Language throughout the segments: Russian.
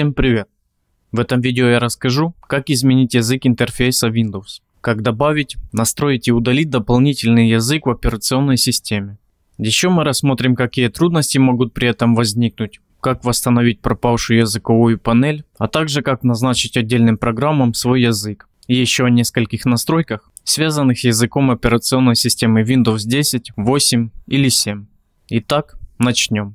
Всем привет! В этом видео я расскажу, как изменить язык интерфейса Windows, как добавить, настроить и удалить дополнительный язык в операционной системе. Еще мы рассмотрим, какие трудности могут при этом возникнуть, как восстановить пропавшую языковую панель, а также как назначить отдельным программам свой язык. И еще о нескольких настройках, связанных с языком операционной системы Windows 10, 8 или 7. Итак, начнем.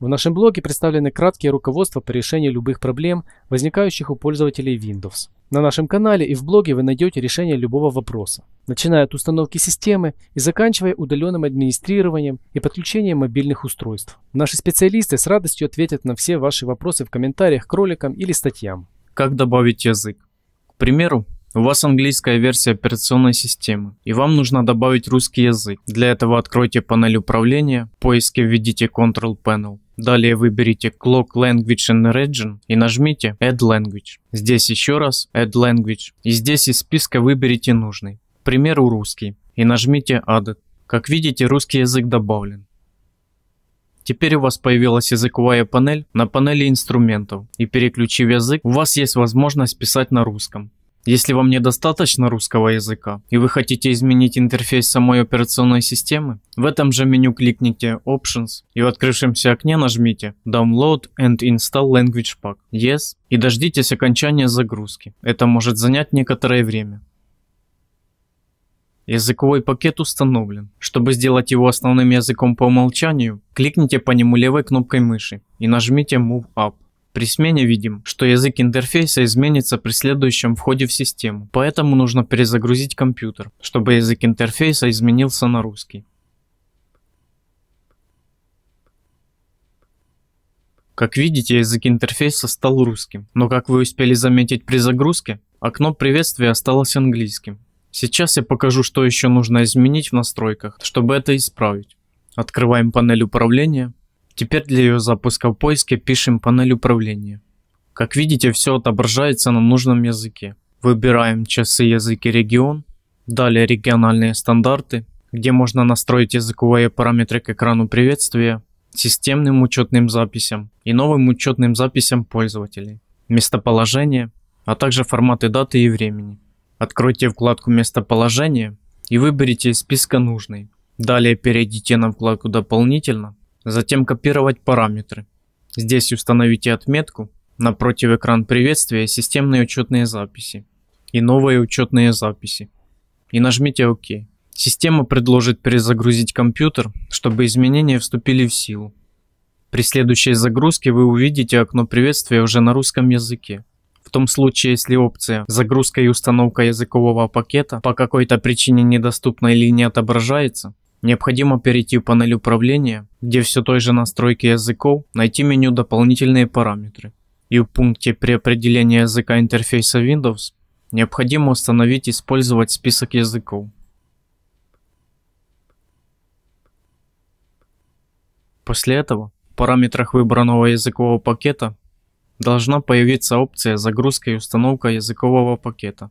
В нашем блоге представлены краткие руководства по решению любых проблем, возникающих у пользователей Windows. На нашем канале и в блоге вы найдете решение любого вопроса, начиная от установки системы и заканчивая удаленным администрированием и подключением мобильных устройств. Наши специалисты с радостью ответят на все ваши вопросы в комментариях к роликам или статьям. Как добавить язык? К примеру, у вас английская версия операционной системы, и вам нужно добавить русский язык. Для этого откройте панель управления, в поиске введите Control Panel. Далее выберите Clock Language and Region и нажмите Add Language. Здесь еще раз Add Language. И здесь из списка выберите нужный. К примеру, русский. И нажмите Added. Как видите, русский язык добавлен. Теперь у вас появилась языковая панель на панели инструментов, и переключив язык, у вас есть возможность писать на русском. Если вам недостаточно русского языка и вы хотите изменить интерфейс самой операционной системы, в этом же меню кликните Options и в открывшемся окне нажмите Download and Install Language Pack Yes и дождитесь окончания загрузки. Это может занять некоторое время. Языковой пакет установлен. Чтобы сделать его основным языком по умолчанию, кликните по нему левой кнопкой мыши и нажмите Move Up. При смене видим, что язык интерфейса изменится при следующем входе в систему, поэтому нужно перезагрузить компьютер, чтобы язык интерфейса изменился на русский. Как видите, язык интерфейса стал русским, но как вы успели заметить при загрузке, окно приветствия осталось английским. Сейчас я покажу, что еще нужно изменить в настройках, чтобы это исправить. Открываем панель управления, Теперь для ее запуска в поиске пишем панель управления. Как видите, все отображается на нужном языке. Выбираем часы, язык и регион. Далее региональные стандарты, где можно настроить языковые параметры к экрану приветствия, системным учетным записям и новым учетным записям пользователей, местоположение, а также форматы даты и времени. Откройте вкладку «Местоположение» и выберите из списка нужный. Далее перейдите на вкладку «Дополнительно» Затем копировать параметры. Здесь установите отметку напротив экран приветствия «Системные учетные записи» и «Новые учетные записи» и нажмите «Ок». Система предложит перезагрузить компьютер, чтобы изменения вступили в силу. При следующей загрузке вы увидите окно приветствия уже на русском языке. В том случае, если опция «Загрузка и установка языкового пакета» по какой-то причине недоступна или не отображается, Необходимо перейти в панель управления, где все той же настройки языков найти меню «Дополнительные параметры». И в пункте «При определении языка интерфейса Windows» необходимо установить использовать список языков. После этого в параметрах выбранного языкового пакета должна появиться опция «Загрузка и установка языкового пакета».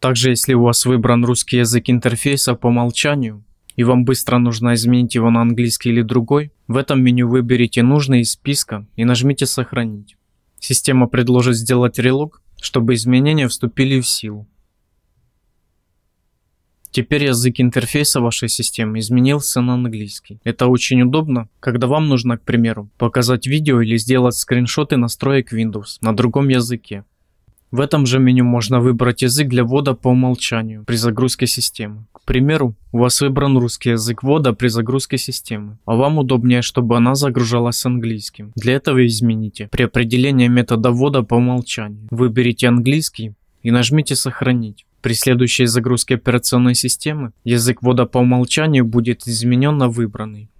Также, если у вас выбран русский язык интерфейса по умолчанию, и вам быстро нужно изменить его на английский или другой, в этом меню выберите нужный из списка и нажмите «Сохранить». Система предложит сделать релог, чтобы изменения вступили в силу. Теперь язык интерфейса вашей системы изменился на английский. Это очень удобно, когда вам нужно, к примеру, показать видео или сделать скриншоты настроек Windows на другом языке. В этом же меню можно выбрать язык для ввода по умолчанию при загрузке системы. К примеру, у вас выбран русский язык ввода при загрузке системы, а вам удобнее, чтобы она загружалась английским. Для этого измените при определении метода ввода по умолчанию. Выберите английский и нажмите «Сохранить». При следующей загрузке операционной системы язык ввода по умолчанию будет изменен на выбранный.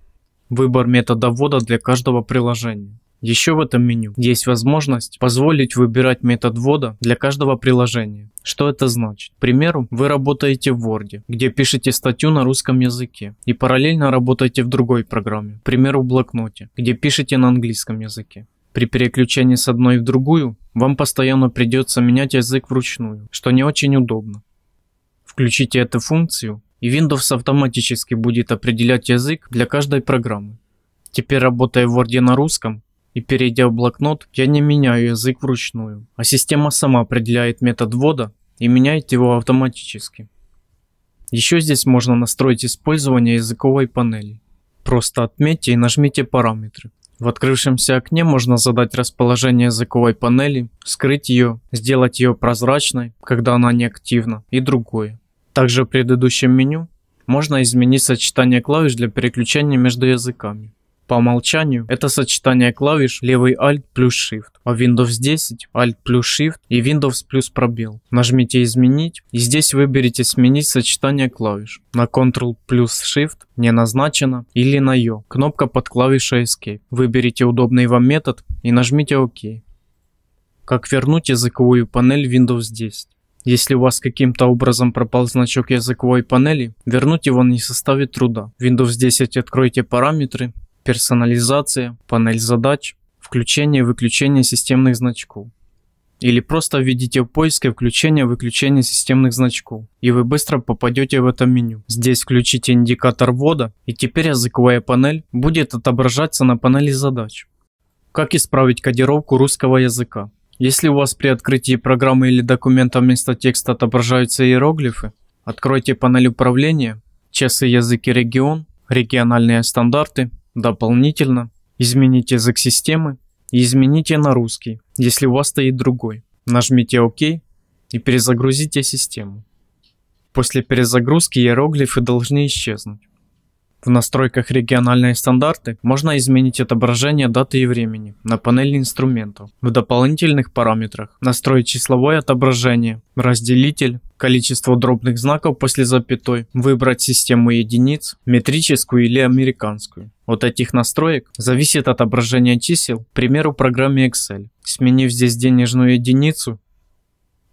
Выбор метода ввода для каждого приложения. Еще в этом меню есть возможность позволить выбирать метод ввода для каждого приложения. Что это значит? К примеру, вы работаете в Word, где пишете статью на русском языке и параллельно работаете в другой программе, к примеру, в блокноте, где пишете на английском языке. При переключении с одной в другую вам постоянно придется менять язык вручную, что не очень удобно. Включите эту функцию, и Windows автоматически будет определять язык для каждой программы. Теперь работая в Word на русском, и перейдя в блокнот, я не меняю язык вручную, а система сама определяет метод ввода и меняет его автоматически. Еще здесь можно настроить использование языковой панели. Просто отметьте и нажмите параметры. В открывшемся окне можно задать расположение языковой панели, скрыть ее, сделать ее прозрачной, когда она не активна и другое. Также в предыдущем меню можно изменить сочетание клавиш для переключения между языками. По умолчанию это сочетание клавиш левый Alt плюс Shift, а Windows 10 Alt плюс Shift и Windows плюс пробел. Нажмите «Изменить» и здесь выберите «Сменить сочетание клавиш» на Ctrl плюс Shift не назначено или на Ё. Кнопка под клавишей Escape. Выберите удобный вам метод и нажмите ОК. Как вернуть языковую панель Windows 10? Если у вас каким-то образом пропал значок языковой панели, вернуть его не составит труда. Windows 10 откройте параметры персонализация, панель задач, включение и выключение системных значков. Или просто введите в поиске включение и выключение системных значков, и вы быстро попадете в это меню. Здесь включите индикатор ввода, и теперь языковая панель будет отображаться на панели задач. Как исправить кодировку русского языка? Если у вас при открытии программы или документа вместо текста отображаются иероглифы, откройте панель управления, часы языки регион, региональные стандарты дополнительно, изменить язык системы и измените на русский, если у вас стоит другой. Нажмите ОК и перезагрузите систему. После перезагрузки иероглифы должны исчезнуть. В настройках региональные стандарты можно изменить отображение даты и времени на панели инструментов. В дополнительных параметрах настроить числовое отображение, разделитель, количество дробных знаков после запятой, выбрать систему единиц, метрическую или американскую. От этих настроек зависит отображение чисел, к примеру, в программе Excel. Сменив здесь денежную единицу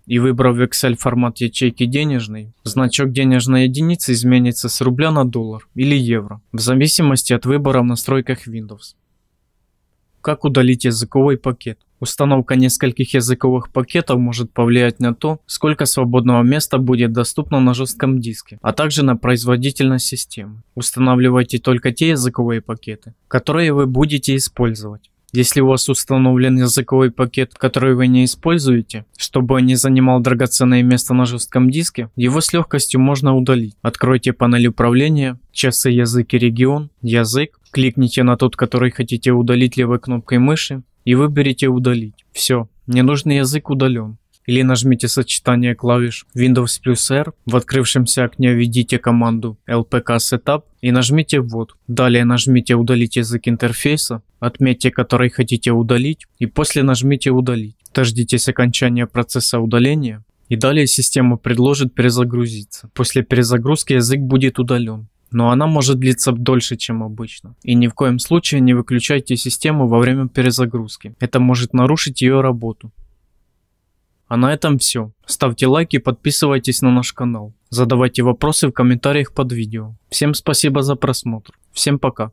и выбрав Excel формат ячейки денежный, значок денежной единицы изменится с рубля на доллар или евро, в зависимости от выбора в настройках Windows. Как удалить языковой пакет? Установка нескольких языковых пакетов может повлиять на то, сколько свободного места будет доступно на жестком диске, а также на производительность системы. Устанавливайте только те языковые пакеты, которые вы будете использовать. Если у вас установлен языковой пакет, который вы не используете, чтобы он не занимал драгоценное место на жестком диске, его с легкостью можно удалить. Откройте панель управления, часы языки регион, язык, кликните на тот, который хотите удалить левой кнопкой мыши и выберите удалить. Все, ненужный язык удален или нажмите сочетание клавиш Windows плюс R. В открывшемся окне введите команду LPK Setup и нажмите «Ввод». Далее нажмите «Удалить язык интерфейса», отметьте, который хотите удалить, и после нажмите «Удалить». Дождитесь окончания процесса удаления, и далее система предложит перезагрузиться. После перезагрузки язык будет удален но она может длиться дольше, чем обычно. И ни в коем случае не выключайте систему во время перезагрузки. Это может нарушить ее работу. А на этом все. Ставьте лайки, подписывайтесь на наш канал. Задавайте вопросы в комментариях под видео. Всем спасибо за просмотр. Всем пока.